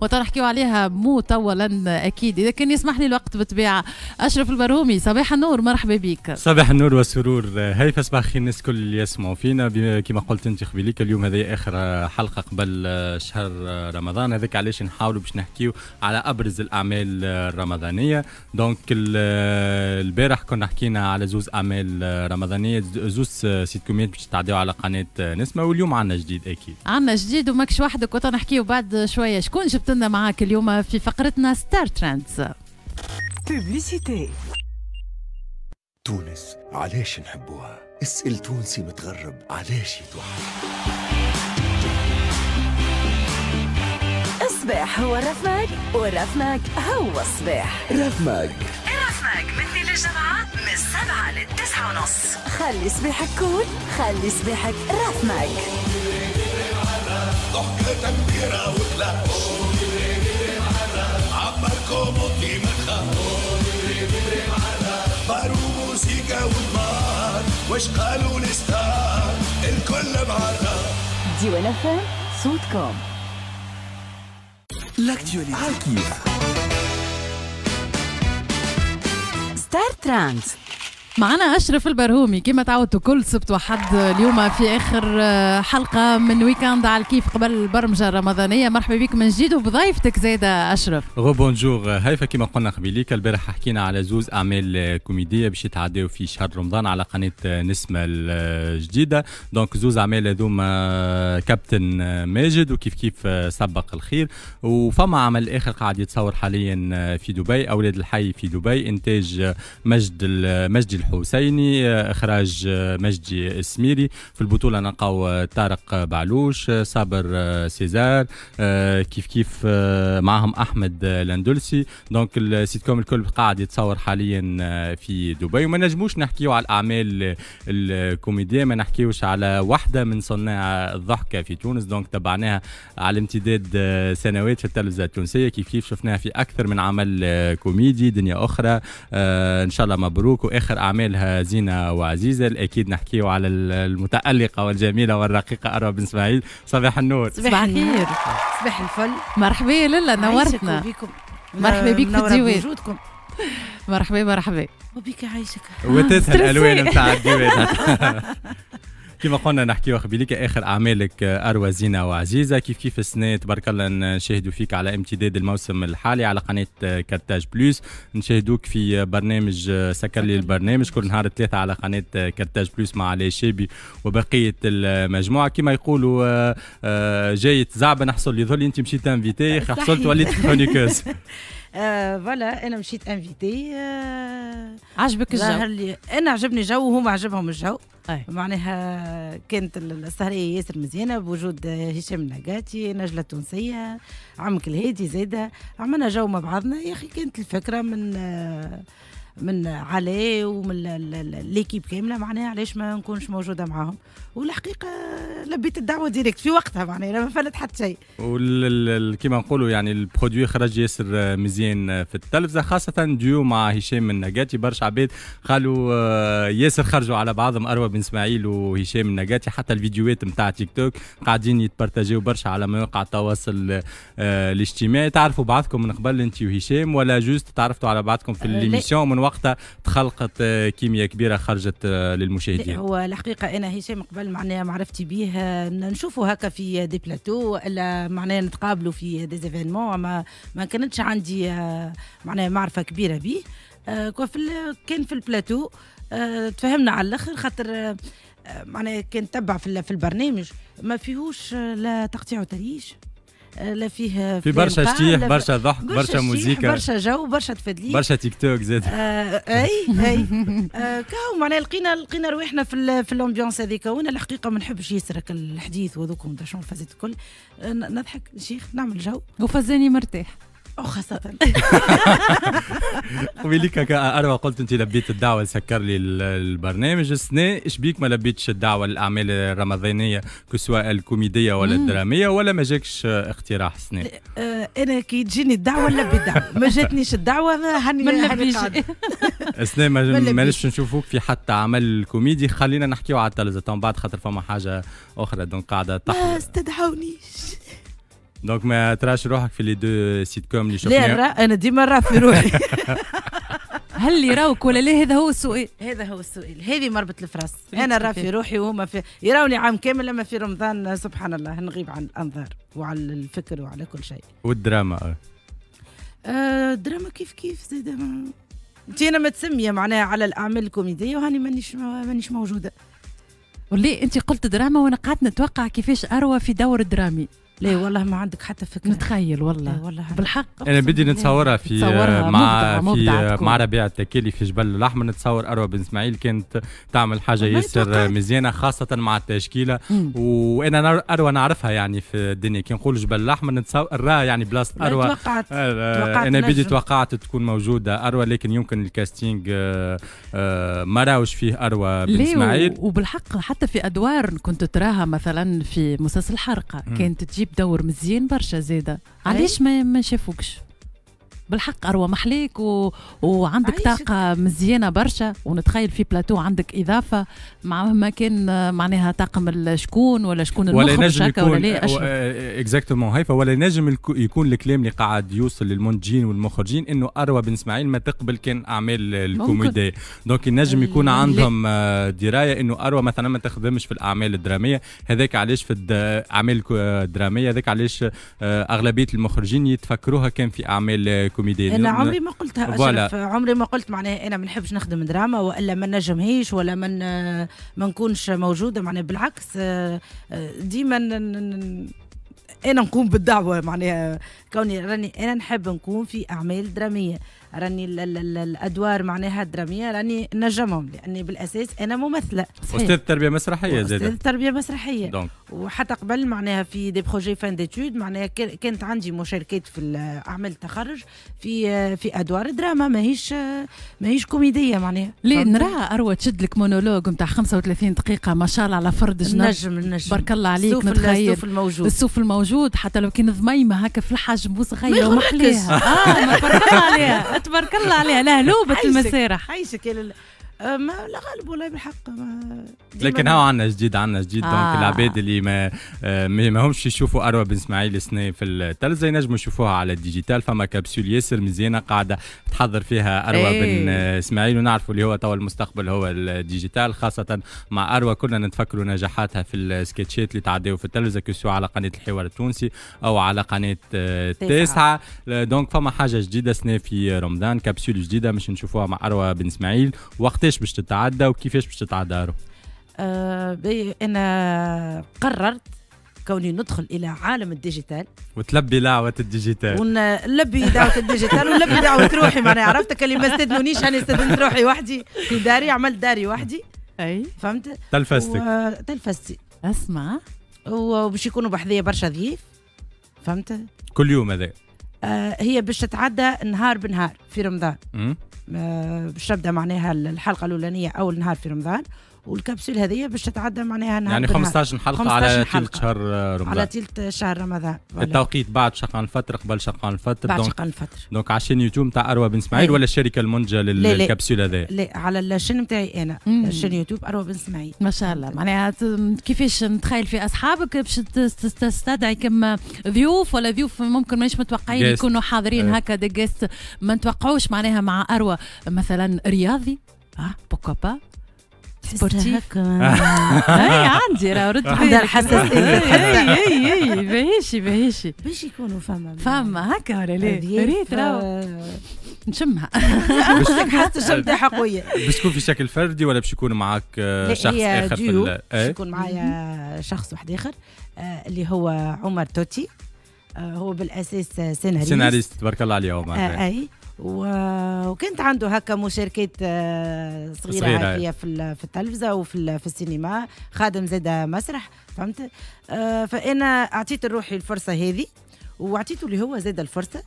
وتنحكيو عليها مو طولا اكيد اذا كان يسمح لي الوقت بالطبيعه اشرف البرهومي صباح النور مرحبا بك صباح النور والسرور هيفا صباح الخير الناس الكل اللي يسمعوا فينا كما قلت انت قبيليك اليوم هذه اخر حلقه قبل شهر رمضان هذاك علاش نحاولوا باش نحكيو على ابرز الاعمال الرمضانيه دونك البارح كنا حكينا على زوز اعمال رمضانيه زوز سيت كوميت باش تعديو على قناه نسمه واليوم عندنا جديد اكيد عندنا جديد وماكش وحدك وتنحكيو بعد شويه شكون جبت ربطنا معاك اليوم في فقرتنا ستار ترندز بوبليسيتي تونس علاش نحبوها اسأل تونسي متغرب علاش يتوحد الصباح هو رفماك ورفماك هو الصباح رفماك رفماك من الجمعة من السبعة للتسعة ونص خلي صباحك كول خلي صباحك رفماك ضحكة كبيرة وكلة عبركم مطي مخا بارو موسيقى والنار واش قالوا الستار الكل معرة ديوان فام صوتكم L'actualité. ستار Trans. معنا أشرف البرهومي كما تعودتوا كل سبت وحد اليوم في آخر آه، حلقة من ويكاند على الكيف قبل البرمجة الرمضانية مرحبا بك من جديد وبضيفتك زادة أشرف غو بونجور هيفا كما قلنا قبيليك البارح حكينا على زوز أعمال كوميدية باش يتعداو في شهر رمضان على قناة نسمة الجديدة دونك زوز أعمال هذوما آه، كابتن آه، ماجد وكيف كيف سبق الخير وفما عمل آخر قاعد يتصور حاليا في دبي أولاد الحي في دبي إنتاج مجد مجد حسيني اخراج آه، مجدي السميري في البطوله نلقاو آه، طارق بعلوش آه، صابر سيزار كيف كيف معهم احمد لندلسي دونك السيت كوم الكل قاعد يتصور حاليا في دبي وما نجموش نحكيو على الاعمال الكوميديه ما نحكيوش على واحده من صناع الضحكه في تونس دونك تبعناها على امتداد سنوات في التلفزه التونسيه كيف كيف شفناها في اكثر من عمل كوميدي دنيا اخرى ان شاء الله مبروك واخر اعمال أعمالها زينة وعزيزة الاكيد نحكيه على المتألقة والجميلة والرقيقة أروى بن إسماعيل صباح النور صباح الخير صباح الفل مرحبا يا للا نورتنا مرحبا بك في الديوان مرحبا مرحبا وبك عايشك وتسهل آه، الالوان نتاع الديوان كما قلنا نحكيو قبيليك اخر اعمالك آه، اروى زينه وعزيزه كيف كيف السنه تبارك الله نشاهدوا فيك على امتداد الموسم الحالي على قناه آه، كارتاج بلوس نشاهدوك في برنامج آه، سكر لي البرنامج كل نهار ثلاثه على قناه كارتاج بلوس مع علي شابي وبقيه المجموعه كما يقولوا جاية زعبه نحصل يظل انت مشيت انفيتي حصلت وليت كرونيكوز فوالا انا مشيت انفيتي عجبك الجو اللي انا عجبني جو وهم عجبهم الجو أي. معناها كانت السهرية ياسر مزيانة بوجود هشام النقاتي نجلة تونسيه عمك الهادي زيدة عملنا جو مع بعضنا يا أخي كانت الفكرة من آه، من علي ومن ليكيب كامله معناها علاش ما نكونش موجوده معاهم والحقيقه لبيت الدعوه ديريكت في وقتها معناها ما فلت حتى شيء وكما نقولوا يعني البرودوي خرج ياسر مزيان في التلفزه خاصه ديو مع هشام النجاتي برشا عباد قالوا آه، ياسر خرجوا على بعضهم اروى بن اسماعيل وهشام النجاتي حتى الفيديوهات نتاع تيك توك قاعدين يتبارتاجيو برشا على مواقع التواصل آه، الاجتماعي تعرفوا بعضكم من قبل انت وهشام ولا جوست تعرفتوا على بعضكم في آه، الليميسيون من وقتها تخلقت آه، كيمياء كبيره خرجت آه، للمشاهدين هو الحقيقه انا هشام قبل معناها معرفتي به آه، نشوفه هكا في دي بلاتو ولا معناها نتقابلوا في دي زيفينمون ما ما كانتش عندي معناها معرفه كبيره به كان في البلاتو تفهمنا على الاخر خاطر معناها كان تبع في البرنامج ما فيهوش لا تقطيع وتريش آه، لا فيه في برشا شتيح برشا ضحك برشا موزيكا برشا جو برشا تفادلي برشا تيك توك زاد آه اي اي آه، كاو معناها لقينا لقينا رواحنا في في الامبيونس هذيك وانا الحقيقه ما نحبش يسرك الحديث وذوكم شنو فازت الكل آه، نضحك شيخ نعمل جو وفزاني مرتاح خاصة قولي كاكا اروى قلت انت لبيت الدعوه سكر لي البرنامج السنه ايش بيك ما لبيتش الدعوه للاعمال الرمضانيه كسواء الكوميديه ولا الدراميه ولا ما جاكش اقتراح سنة آه، انا كي تجيني الدعوه نلبي الدعوه ما جاتنيش الدعوه هني ما نلبيش السنه ماناش نشوفوك في حتى عمل كوميدي خلينا نحكيو على التلفزيون بعد خاطر فما حاجه اخرى دونك قاعده تحت ما استدعونيش دونك ما تراش روحك في لي دو سيت كوم اللي شفناهم لا انا ديما راه في روحي هل يراوك ولا لا هذا هو السؤال هذا هو السؤال هذه مربط الفرس انا راه في روحي وهما في يراوني عام كامل لما في رمضان سبحان الله نغيب عن الانظار وعلى الفكر وعلى كل شيء والدراما آه, آه، دراما كيف كيف زاده انت انا متسميه معناها على الاعمال الكوميديه وهاني مانيش مانيش موجوده ولي انت قلت دراما وانا قعدت نتوقع كيفاش اروى في دور درامي لا والله ما عندك حتى فكره نتخيل والله إيه، والله بالحق انا بدي نتصورها في آه، نتصورها مع في آه، مع ربيع التكالي في جبل الاحمر نتصور اروى بن اسماعيل كانت تعمل حاجه ياسر مزيانه خاصه مع التشكيله وانا اروى نعرفها يعني في الدنيا كي نقول جبل الاحمر نتصور راه يعني بلاصه اروى توقعت. آه، توقعت انا بدي توقعت تكون موجوده اروى لكن يمكن الكاستينج ما راوش فيه اروى بن اسماعيل وبالحق حتى في ادوار كنت تراها مثلا في مسلسل حرقه كانت تجيب دور مزيان برشا زاده علاش ما, ما شافوكش بالحق اروى محليك و... وعندك طاقه مزيانه برشا ونتخيل في بلاتو عندك اضافه مع مهما كان معناها طاقم الشكون ولا شكون ولا نجم يكون ولا ليه اكزاكتومون هيفا ولا ينجم يكون الكلام اللي قاعد يوصل للمنتجين والمخرجين انه اروى بن اسماعيل ما تقبل كان اعمال الكوميدي دونك ينجم يكون عندهم آه، درايه انه اروى مثلا ما تخدمش في الاعمال الدراميه هذاك علاش في الاعمال الدراميه هذاك علاش آه، اغلبيه المخرجين يتفكروها كان في اعمال كوميديا انا عمري ما قلتها اشرف عمري ما قلت معناها انا ما نحبش نخدم دراما والا ما نجمهيش ولا ما ما نكونش موجوده معناها بالعكس آه، آه، ديما انا نقوم بالدعوه معناها كوني راني انا نحب نكون في اعمال دراميه راني الادوار معناها دراميه راني نجمهم لاني بالاساس انا ممثله استاذ تربيه مسرحيه زاد استاذ تربيه مسرحيه دونك. وحتى قبل معناها في دي بروجي فان ديتود معناها كانت عندي مشاركات في اعمال التخرج في في ادوار دراما ماهيش ماهيش كوميديه معناها ليه نرى اروى تشد لك مونولوج نتاع 35 دقيقه ما شاء الله على فرد جنب نجم نجم بارك الله عليك السوف السوف الموجود السوف الموجود حتى لو كان ضميمه هكا في الحجم صغير وصغير ومحليها اه تبارك الله عليها تبارك الله عليها لا المسارح عايشك أه، ما لا غالب والله بالحق ما لكن هو عندنا جديد عندنا جديد آه. دونك العباد اللي آه، ما ما همش يشوفوا اروى بن اسماعيل السنه في التلفزه ينجموا يشوفوها على الديجيتال فما كبسول ياسر مزيانه قاعده تحضر فيها اروى ايه. بن اسماعيل ونعرفوا اللي هو توا المستقبل هو الديجيتال خاصه مع اروى كنا نتفكروا نجاحاتها في السكتشات اللي تعداو في التلفزه كسوا على قناه الحوار التونسي او على قناه التاسعه آه، دونك فما حاجه جديده سنه في رمضان كبسول جديده مش نشوفوها مع اروى بن اسماعيل وقت وقتاش باش تتعدى وكيفاش باش تتعدى آه إيه، انا قررت كوني ندخل الى عالم الديجيتال وتلبي دعوه الديجيتال ونلبي دعوه الديجيتال ونلبي دعوه روحي معناها عرفتك اللي ما استدنونيش انا استدنت روحي وحدي في داري عملت داري وحدي اي فهمت تلفزتك و... تلفزتي اسمع وباش يكونوا بحذية برشا ضيف فهمت كل يوم هذا آه هي باش تتعدى نهار بنهار في رمضان باش آه، نبدا معناها الحلقه الاولانيه اول نهار في رمضان والكبسول هذه باش تتعدى معناها نهار يعني 15 حلقه 15 على ثلث شهر رمضان على ثلث شهر رمضان التوقيت بعد شقان الفطر قبل شقان الفطر بعد شقان الفطر دونك على الشين يوتيوب نتاع اروى بن اسماعيل ولا الشركه المنتجه للكبسول هذا لا على الشين نتاعي انا الشين يوتيوب اروى بن اسماعيل ما شاء الله معناها كيفاش نتخيل في اصحابك باش تستدعي كم ضيوف ولا ضيوف ممكن مانيش متوقعين يكونوا حاضرين أيوه. هكا دي جيست ما نتوقعوش معناها مع اروى مثلا رياضي اه بوكو با سبورتيف اي عندي راه رد عندها الحساسيه اي اي اي بهيشي بهيشي باش يكونوا فما فما هكا ولا لا ريت راه نشمها باش حاسه الشم تاعها قويه باش تكون في شكل فردي ولا باش يكون معاك آه، شخص اخر في إيه؟ باش يكون معايا شخص واحد اخر آه، اللي هو عمر توتي آه، هو بالاساس سيناريست سيناريست تبارك الله عليه عمر اي وكانت عنده هكا مشاركات آه، صغيره, صغيرة هكايا في في التلفزه وفي في السينما خادم زاد مسرح فهمت آه، فانا اعطيت لروحي الفرصه هذه واعطيته اللي هو زاد الفرصه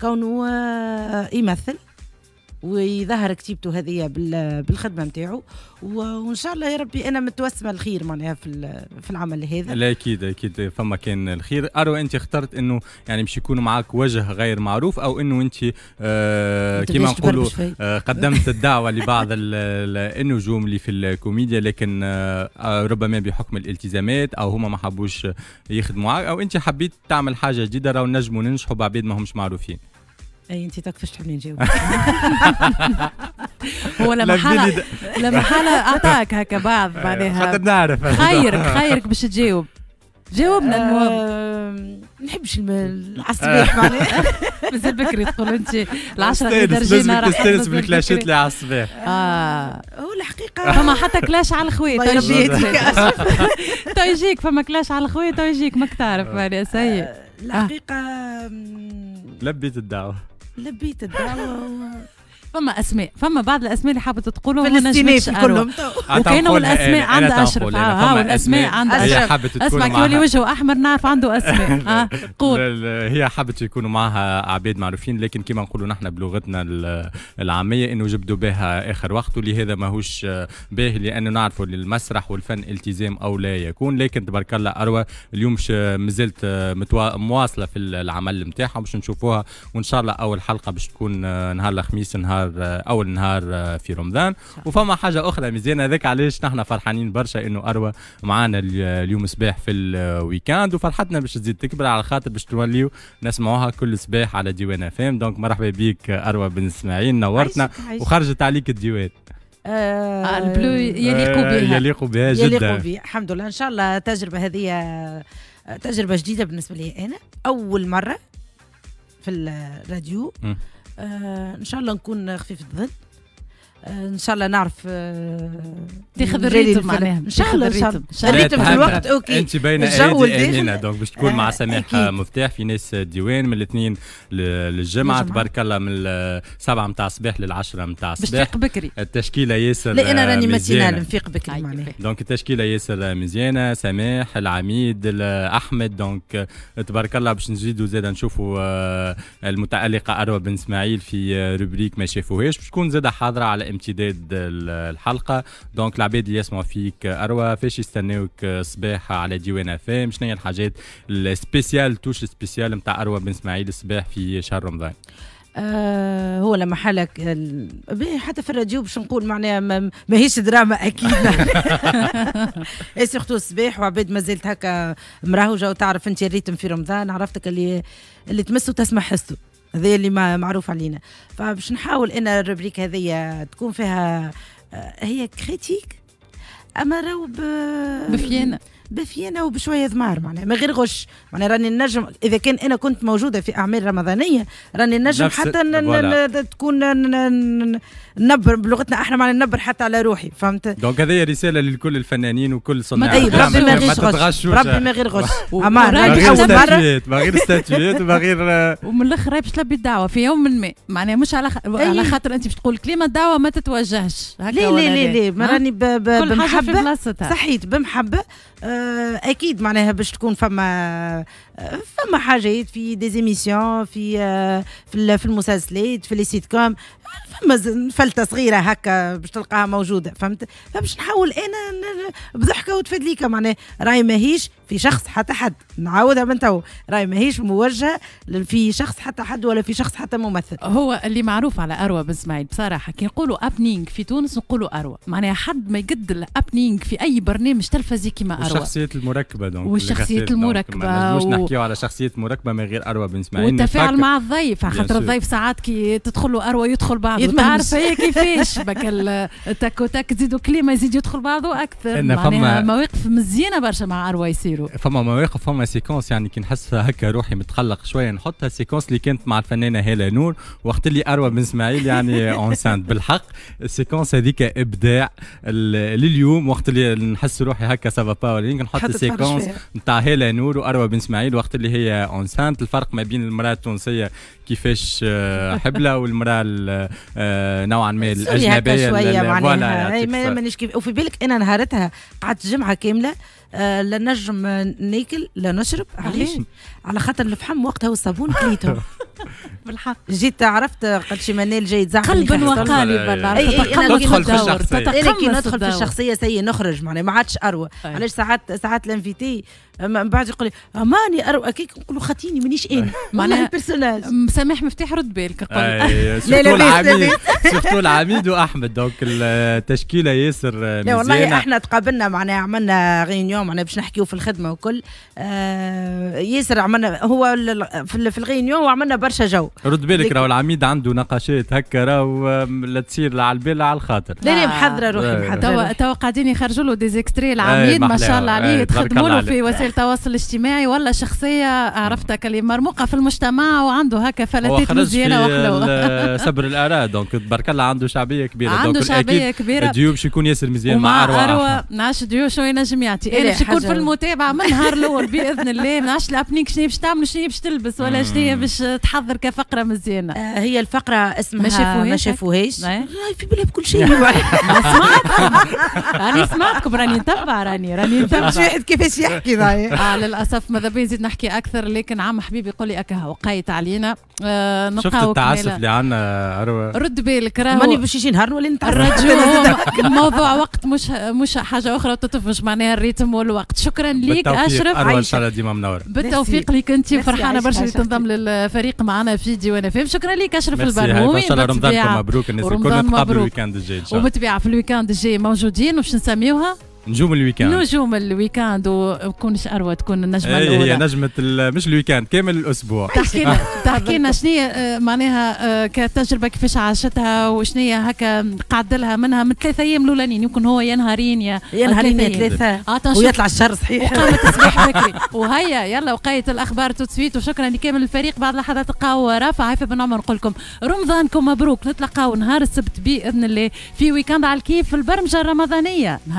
كونه آه، يمثل ويظهر كتيبته هذه بالخدمه نتاعو وان شاء الله يا ربي انا متوسمه الخير معناها في في العمل هذا لا اكيد اكيد فما كان الخير ارو انت اخترت انه يعني باش يكون معاك وجه غير معروف او انه انت آه كما نقولوا آه قدمت الدعوه لبعض النجوم اللي في الكوميديا لكن آه،, آه ربما بحكم الالتزامات او هما ما حبوش يخدموا معاك او انت حبيت تعمل حاجه جديده راهو نجموا ننجحوا بعباد ما همش معروفين اي انت تكفش تحبني نجاوب هو لما حالة لما حالة اعطاك هكا بعض أيوة، بعدها خاطر نعرف خيرك خيرك باش تجاوب جاوبنا آه، المهم أه نحبش الصباح معناها مازال بكري تقول انت العشرة درجة تستانس بالكلاشات اللي على الصباح اه هو الحقيقة فما حتى كلاش على الخوي تو يجيك تو يجيك فما كلاش على الخوي تو يجيك ماك تعرف معناها سيء آه، الحقيقة لبيت الدعوة let Le beat it down. فما اسماء فما بعض الاسماء اللي حابه تقولهم في في كلهم وكانوا الاسماء عند اشرف ها الاسماء عند اشرف اسمع كي يولي وجهه احمر نعرف عنده اسماء آه، قول هي حابت يكونوا معها عباد معروفين لكن كما نقولوا نحن بلغتنا العاميه انه جبدوا بها اخر وقت ولهذا ماهوش باهي لانه نعرفوا المسرح والفن التزام او لا يكون لكن تبارك الله اروى اليوم مازلت مواصله في العمل نتاعها باش نشوفوها وان شاء الله اول حلقه باش تكون نهار الخميس نهار نهار آه، اول نهار آه، في رمضان وفما حاجه اخرى مزيانه هذاك علاش نحن فرحانين برشا انه اروى معانا اليوم صباح في الويكاند آه، وفرحتنا باش تزيد تكبر على خاطر باش توليو نسمعوها كل صباح على ديوان فام دونك مرحبا بيك اروى بن اسماعيل نورتنا وخرجت عليك الديوان آه البلو يليق بها يليق بها جدا يليق بها الحمد لله ان شاء الله التجربه هذه تجربه جديده بالنسبه لي انا اول مره في الراديو م. آه، ان شاء الله نكون خفيف الظل ان شاء الله نعرف آه، تاخذ الريتم معناها ان شاء الله الريتم الريتم في الوقت اوكي انت باينه الجو هنا دونك باش تكون مع سماح مفتاح في ناس ديوان من الاثنين للجمعه تبارك الله من السبعه نتاع الصباح للعشره نتاع الصباح باش تفيق بكري التشكيله ياسر لا انا راني آه، ماتينال نفيق بكري طيب، معناها دونك التشكيله ياسر مزيانه سماح العميد احمد دونك تبارك الله باش نزيدوا زاد نشوفوا آه، المتالقه اروى بن اسماعيل في روبريك ما شافوهاش باش تكون زاد حاضره على امتداد الحلقه دونك العباد اللي يسمعوا فيك اروى فاش يستناوك صباح على ديوان اف ام شنو هي الحاجات السبيسيال توش السبيسيال نتاع اروى بن اسماعيل الصباح في شهر رمضان آه هو لما حالك حتى في الراديو باش نقول معناها ماهيش دراما اكيد إيه، سيرتو الصباح وعباد ما زلت هكا مراهجه وتعرف انت الريتم في رمضان عرفتك اللي اللي تمس وتسمع حسه هذا اللي معروف علينا فباش نحاول ان الروبريك هذه تكون فيها آه، هي كريتيك اما راهو ب... بفيانه بفينا وبشويه ذمار معناها من غير غش معناها راني نجم اذا كان انا كنت موجوده في اعمال رمضانيه راني نجم حتى تكون نبر بلغتنا احنا معناها نبر حتى على روحي فهمت دونك هذه رساله لكل الفنانين وكل صناع ربي ما غير غش ربي ما غير غش اما راني ما غير ستاتويات وما غير ومن الاخر باش تلبي الدعوه في يوم ما معناها مش على على خاطر انت باش تقول كلمه الدعوه ما تتوجهش لا لا لا لا ما راني بمحبه صحيت بمحبه آه، اكيد معناها باش تكون فما Euh, فما حاجات في ديزيميسيون في آه، في المسلسلات في لي سيت كوم فما فلتة صغيرة هكا باش تلقاها موجودة فهمت فباش نحاول أنا بضحكة وتفدليكة معناها راي ماهيش في شخص حتى حد نعاودها من تو راي ماهيش موجهة في شخص حتى حد ولا في شخص حتى ممثل هو اللي معروف على أروى بن اسماعيل بصراحة كي نقولوا أبنينغ في تونس نقولوا أروى معناها حد ما يقد الأبنينغ في أي برنامج تلفزي كيما أروى والشخصيات المركبة دونك والشخصيات المركبة و... نحكيو على شخصيه مركبه من غير اروى بن اسماعيل والتفاعل مع الضيف على خاطر الضيف ساعات كي تدخل له اروى يدخل بعضه تعرف هي كيفاش بك التك وتك تزيدوا كلمه يزيد يدخل بعضه اكثر معناها مواقف مزيانه برشا مع اروى يصيروا فما مواقف فما سيكونس يعني كي نحس هكا روحي متقلق شويه نحطها سيكونس اللي كانت مع الفنانه هاله نور وقت اللي اروى بن اسماعيل يعني اونسانت بالحق السيكونس هذيك ابداع لليوم وقت اللي نحس روحي هكا سافا باور نحط السيكونس نتاع هاله نور واروى بن اسماعيل الوقت اللي هي اونسانت الفرق ما بين المراه التونسيه كيفاش آه، حبله والمراه آه، نوعا ما الاجنبيه شويه معناها مانيش كيف وفي بالك انا نهارتها قعدت جمعه كامله آه، لا نجم ناكل لا نشرب علاش على خاطر الفحم وقتها والصابون كليتهم بالحق جيت عرفت قلت شي منال جاي تزعم قلبا وقالبا ندخل في الشخصيه كي ندخل في الشخصيه سي نخرج معناها ما عادش اروى طيب. علاش ساعات ساعات الانفيتي من بعد يقول لي ماني اروى كيك نقول له خاتيني مانيش انا معناها البيرسوناج مسامح مفتاح رد بالك قول لا لا سيرتو العميد واحمد دونك التشكيله ياسر لا والله احنا تقابلنا معناها عملنا غينيون اليوم انا باش نحكيو في الخدمه وكل آه ياسر عملنا هو في الغينيون وعملنا برشا جو رد بالك راهو العميد عنده نقاشات هكا راهو لا تصير على البال على الخاطر لا لا محضره روحي آه، محضره توا قاعدين يخرجوا له ديزيكستري آه، العميد ما شاء الله آه، عليه تخدموا له في وسائل التواصل الاجتماعي ولا شخصيه عرفتها اللي مرموقه في المجتمع وعنده هكا فلاتات مزيانه وحلوه صبر الاراء دونك تبارك الله عنده شعبيه كبيره عنده شعبيه كبيره الديو باش يكون ياسر مزيان مع اروى نعش ديو شو ينجم يعطي باش يكون في المتابعه من نهار الاول باذن الله ما نعرفش الابنيك شنو باش تعمل شنو باش تلبس ولا شنو باش تحضر كفقره مزيانه آه، هي الفقره اسمها ما شافوهاش ما شافوهاش آه، في بالها بكل شيء سمعتكم راني سمعتكم راني نتبع راني راني نتبع واحد كيفاش يحكي اه للاسف ماذا بيا نزيد نحكي اكثر لكن عم حبيبي يقول لي اكاهو قايت علينا آه، شفت التعسف اللي عندنا اروى رد بالك راهو ماني باش يجي نهار ولا نتعرف الموضوع وقت مش مش حاجه اخرى وتطف مش معناها الريتم والوقت شكرا لك اشرف اروى ديما منوره بالتوفيق لك انت فرحانه برشا اللي تنضم للفريق معنا في ديوان فيم شكرا لك اشرف البرهومي ان شاء الله رمضانكم مبروك الناس الكل نتقابلوا الويكاند الجاي ان شاء الله ومتبعه في الويكاند الجاي موجودين وش نسميوها نجوم الويكاند نجوم الويكاند وكونش اروى تكون النجمه إيه، إيه، الاولى هي نجمه مش الويكاند كامل الاسبوع تحكينا تحكينا شنو آه، معناها آه، كتجربه كيفاش عاشتها وشنو هكا قعد لها منها من ثلاثة ايام الاولانيين يمكن هو يا نهارين يا يا نهارين يا ثلاثه ويطلع الشهر صحيح وقامت صباح بكري وهيا يلا وقايه الاخبار توت وشكرا لكامل الفريق بعد لحظات قهوه رافع عفيف بن عمر نقول لكم رمضانكم مبروك نتلقاو نهار السبت باذن الله في ويكاند على الكيف البرمجه الرمضانيه نهار